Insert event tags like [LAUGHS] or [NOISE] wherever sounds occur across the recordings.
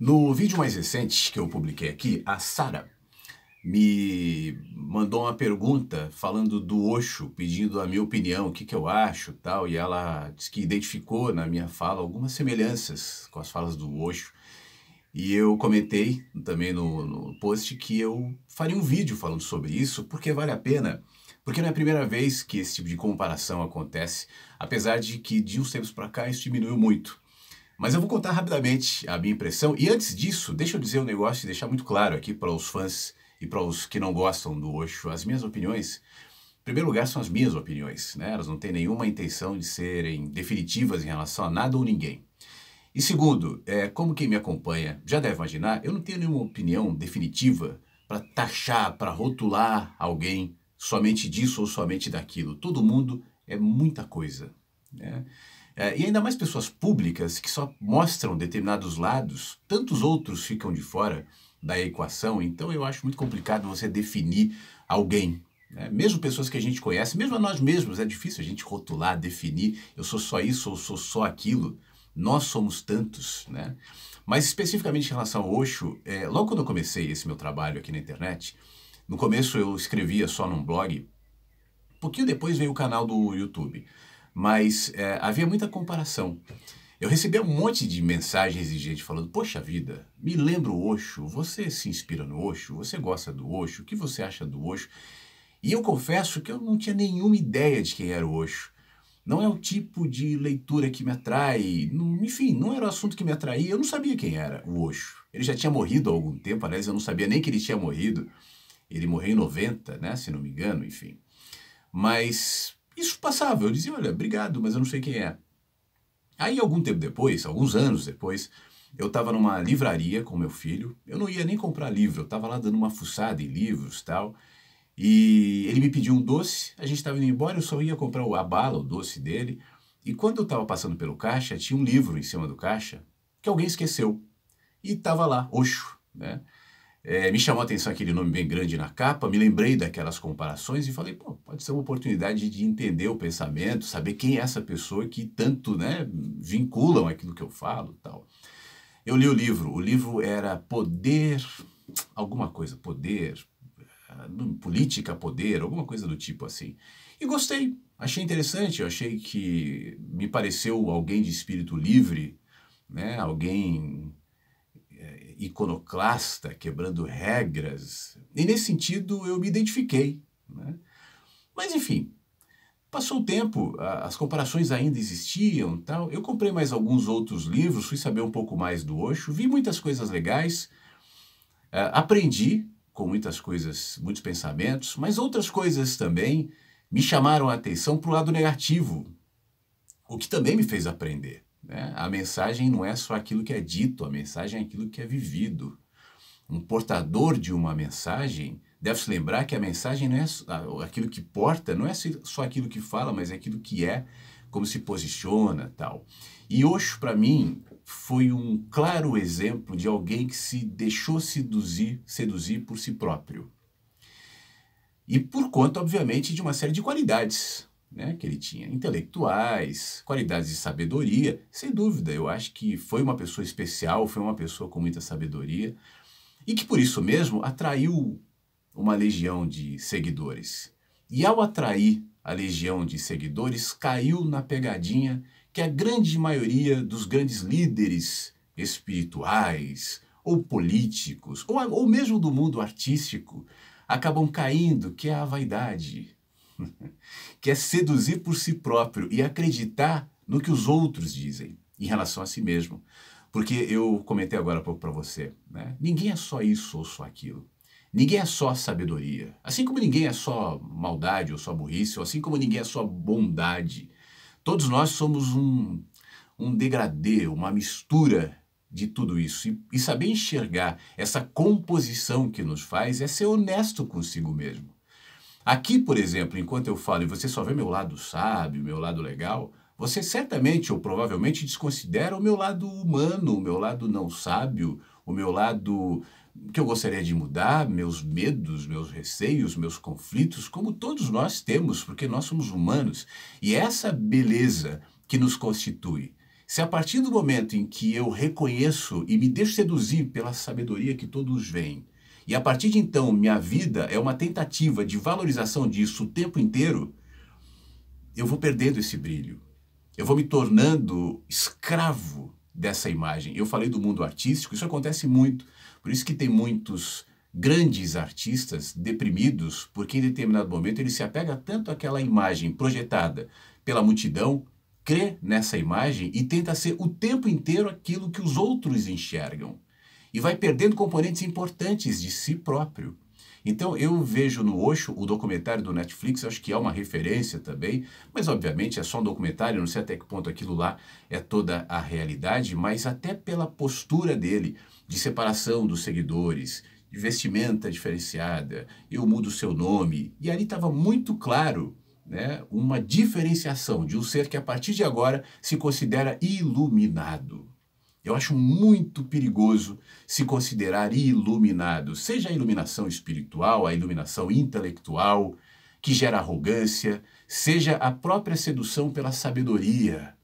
No vídeo mais recente que eu publiquei aqui, a Sara me mandou uma pergunta falando do Osho, pedindo a minha opinião, o que, que eu acho tal, e ela disse que identificou na minha fala algumas semelhanças com as falas do Osho. E eu comentei também no, no post que eu faria um vídeo falando sobre isso, porque vale a pena, porque não é a primeira vez que esse tipo de comparação acontece, apesar de que de uns tempos para cá isso diminuiu muito. Mas eu vou contar rapidamente a minha impressão. E antes disso, deixa eu dizer um negócio e deixar muito claro aqui para os fãs e para os que não gostam do Osho, as minhas opiniões. Em primeiro lugar, são as minhas opiniões, né? Elas não têm nenhuma intenção de serem definitivas em relação a nada ou ninguém. E segundo, é, como quem me acompanha já deve imaginar, eu não tenho nenhuma opinião definitiva para taxar, para rotular alguém somente disso ou somente daquilo. Todo mundo é muita coisa, né? É, e ainda mais pessoas públicas que só mostram determinados lados, tantos outros ficam de fora da equação, então eu acho muito complicado você definir alguém. Né? Mesmo pessoas que a gente conhece, mesmo a nós mesmos, é difícil a gente rotular, definir, eu sou só isso ou sou só aquilo. Nós somos tantos, né? Mas especificamente em relação ao Osho, é, logo quando eu comecei esse meu trabalho aqui na internet, no começo eu escrevia só num blog, um pouquinho depois veio o canal do YouTube mas é, havia muita comparação. Eu recebi um monte de mensagens de gente falando: Poxa vida, me lembra o Oxo, você se inspira no Oxo, você gosta do Oxo, o que você acha do Oxo? E eu confesso que eu não tinha nenhuma ideia de quem era o Oxo. Não é o tipo de leitura que me atrai, enfim, não era o assunto que me atraía, eu não sabia quem era o Oxo. Ele já tinha morrido há algum tempo, aliás, eu não sabia nem que ele tinha morrido. Ele morreu em 90, né, se não me engano, enfim. Mas isso passava, eu dizia, olha, obrigado, mas eu não sei quem é. Aí, algum tempo depois, alguns anos depois, eu estava numa livraria com meu filho. Eu não ia nem comprar livro, eu estava lá dando uma fuçada em livros tal. E ele me pediu um doce, a gente estava indo embora, eu só ia comprar a bala, o doce dele. E quando eu estava passando pelo caixa, tinha um livro em cima do caixa que alguém esqueceu. E estava lá, oxo, né? É, me chamou a atenção aquele nome bem grande na capa, me lembrei daquelas comparações e falei, pô, pode ser uma oportunidade de entender o pensamento, saber quem é essa pessoa que tanto né, vinculam aquilo que eu falo tal. Eu li o livro, o livro era Poder, alguma coisa, Poder, eh, Política, Poder, alguma coisa do tipo assim. E gostei, achei interessante, achei que me pareceu alguém de espírito livre, né, alguém iconoclasta, quebrando regras. E nesse sentido eu me identifiquei. Né? Mas enfim, passou o tempo, as comparações ainda existiam tal. Eu comprei mais alguns outros livros, fui saber um pouco mais do Osho, vi muitas coisas legais, é, aprendi com muitas coisas, muitos pensamentos, mas outras coisas também me chamaram a atenção para o lado negativo, o que também me fez aprender. Né? A mensagem não é só aquilo que é dito, a mensagem é aquilo que é vivido. Um portador de uma mensagem deve se lembrar que a mensagem não é aquilo que porta, não é só aquilo que fala, mas é aquilo que é, como se posiciona, tal. E hoje para mim foi um claro exemplo de alguém que se deixou seduzir, seduzir por si próprio. E por conta, obviamente, de uma série de qualidades, né, que ele tinha, intelectuais, qualidades de sabedoria. Sem dúvida, eu acho que foi uma pessoa especial, foi uma pessoa com muita sabedoria e que por isso mesmo atraiu uma legião de seguidores. E ao atrair a legião de seguidores, caiu na pegadinha que a grande maioria dos grandes líderes espirituais ou políticos, ou, ou mesmo do mundo artístico, acabam caindo, que é a vaidade. [LAUGHS] que é seduzir por si próprio e acreditar no que os outros dizem em relação a si mesmo. Porque eu comentei agora há pouco para você, né? ninguém é só isso ou só aquilo. Ninguém é só sabedoria. Assim como ninguém é só maldade ou só burrice, ou assim como ninguém é só bondade. Todos nós somos um, um degradê, uma mistura de tudo isso. E, e saber enxergar essa composição que nos faz é ser honesto consigo mesmo. Aqui, por exemplo, enquanto eu falo e você só vê meu lado sábio, meu lado legal, você certamente ou provavelmente desconsidera o meu lado humano, o meu lado não sábio, o meu lado que eu gostaria de mudar, meus medos, meus receios, meus conflitos, como todos nós temos, porque nós somos humanos. E essa beleza que nos constitui. Se a partir do momento em que eu reconheço e me deixo seduzir pela sabedoria que todos veem, e a partir de então, minha vida é uma tentativa de valorização disso o tempo inteiro. Eu vou perdendo esse brilho. Eu vou me tornando escravo dessa imagem. Eu falei do mundo artístico, isso acontece muito. Por isso que tem muitos grandes artistas deprimidos, porque em determinado momento ele se apega tanto àquela imagem projetada pela multidão, crê nessa imagem e tenta ser o tempo inteiro aquilo que os outros enxergam e vai perdendo componentes importantes de si próprio. Então eu vejo no Osho o documentário do Netflix, acho que é uma referência também, mas obviamente é só um documentário, não sei até que ponto aquilo lá é toda a realidade, mas até pela postura dele de separação dos seguidores, de vestimenta diferenciada, eu mudo o seu nome, e ali estava muito claro né, uma diferenciação de um ser que a partir de agora se considera iluminado. Eu acho muito perigoso se considerar iluminado, seja a iluminação espiritual, a iluminação intelectual, que gera arrogância, seja a própria sedução pela sabedoria.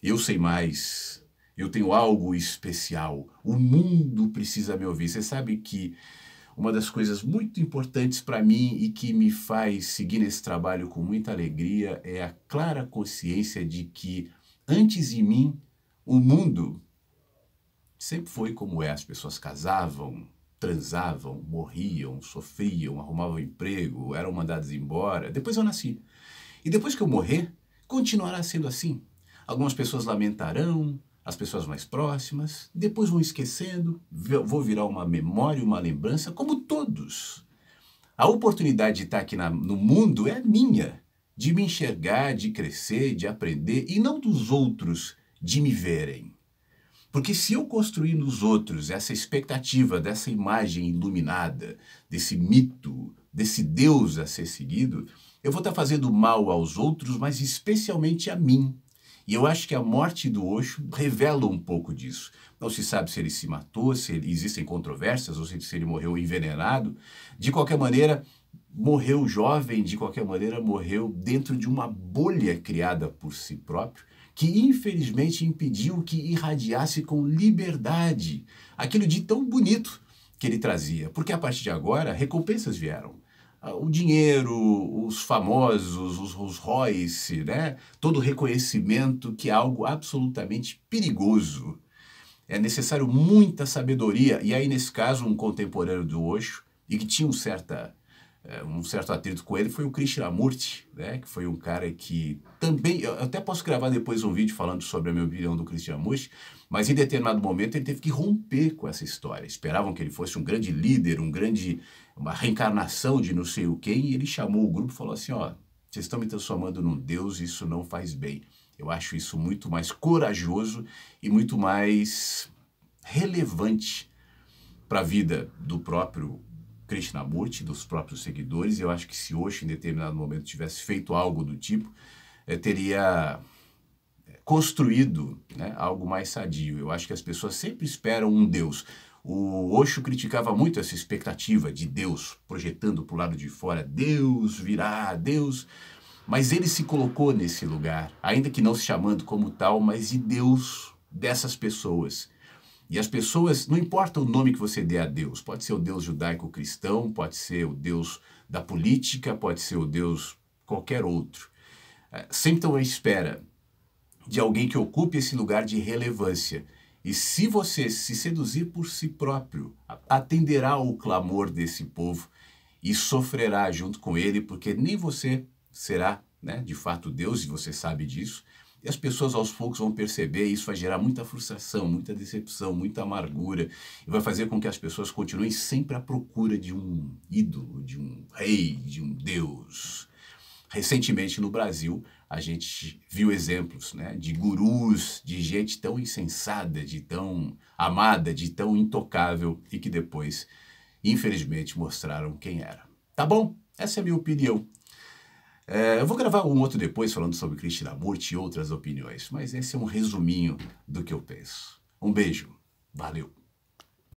Eu sei mais, eu tenho algo especial, o mundo precisa me ouvir. Você sabe que uma das coisas muito importantes para mim e que me faz seguir nesse trabalho com muita alegria é a clara consciência de que antes de mim o mundo sempre foi como é: as pessoas casavam, transavam, morriam, sofriam, arrumavam emprego, eram mandadas embora. Depois eu nasci. E depois que eu morrer, continuará sendo assim. Algumas pessoas lamentarão, as pessoas mais próximas, depois vão esquecendo, vou virar uma memória, uma lembrança, como todos. A oportunidade de estar aqui na, no mundo é minha, de me enxergar, de crescer, de aprender, e não dos outros de me verem. Porque se eu construir nos outros essa expectativa dessa imagem iluminada, desse mito, desse Deus a ser seguido, eu vou estar tá fazendo mal aos outros, mas especialmente a mim. E eu acho que a morte do Osho revela um pouco disso. Não se sabe se ele se matou, se ele, existem controvérsias, ou se, se ele morreu envenenado. De qualquer maneira, morreu jovem, de qualquer maneira, morreu dentro de uma bolha criada por si próprio que infelizmente impediu que irradiasse com liberdade aquele de tão bonito que ele trazia. Porque a partir de agora, recompensas vieram. Ah, o dinheiro, os famosos, os Rolls Royce, né? todo o reconhecimento que é algo absolutamente perigoso. É necessário muita sabedoria, e aí, nesse caso, um contemporâneo do Osho, e que tinha um certa eh, um certo atrito com ele foi o Krishnamurti, né? que foi um cara que também. Eu até posso gravar depois um vídeo falando sobre a minha opinião do Krishnamurti, mas em determinado momento ele teve que romper com essa história. Esperavam que ele fosse um grande líder, um grande. uma reencarnação de não sei o quem, e ele chamou o grupo e falou assim: ó, vocês estão me transformando num Deus, isso não faz bem. Eu acho isso muito mais corajoso e muito mais relevante para a vida do próprio Krishnamurti, dos próprios seguidores. Eu acho que se hoje, em determinado momento, tivesse feito algo do tipo, é, teria eh, construído né, algo mais sadio. Eu acho que as pessoas sempre esperam um Deus. O Osho criticava muito essa expectativa de Deus projetando para o lado de fora, Deus virá, Deus. Mas ele se colocou nesse lugar, ainda que não se chamando como tal, mas de Deus dessas pessoas. E as pessoas, não importa o nome que você dê a Deus, pode ser o Deus judaico-cristão, pode ser o Deus da política, pode ser o Deus qualquer outro. É, sempre estão à espera de alguém que ocupe esse lugar de relevância. E se você se seduzir por si próprio, atenderá ao clamor desse povo e sofrerá junto com ele, porque nem você será né, de fato Deus, e você sabe disso, e as pessoas aos poucos vão perceber, e isso vai gerar muita frustração, muita decepção, muita amargura, e vai fazer com que as pessoas continuem sempre à procura de um ídolo, de um rei, de um deus. Recentemente no Brasil, a gente viu exemplos né, de gurus, de gente tão insensada, de tão amada, de tão intocável e que depois, infelizmente, mostraram quem era. Tá bom? Essa é a minha opinião. É, eu vou gravar um outro depois falando sobre Krishnamurti e outras opiniões, mas esse é um resuminho do que eu penso. Um beijo, valeu!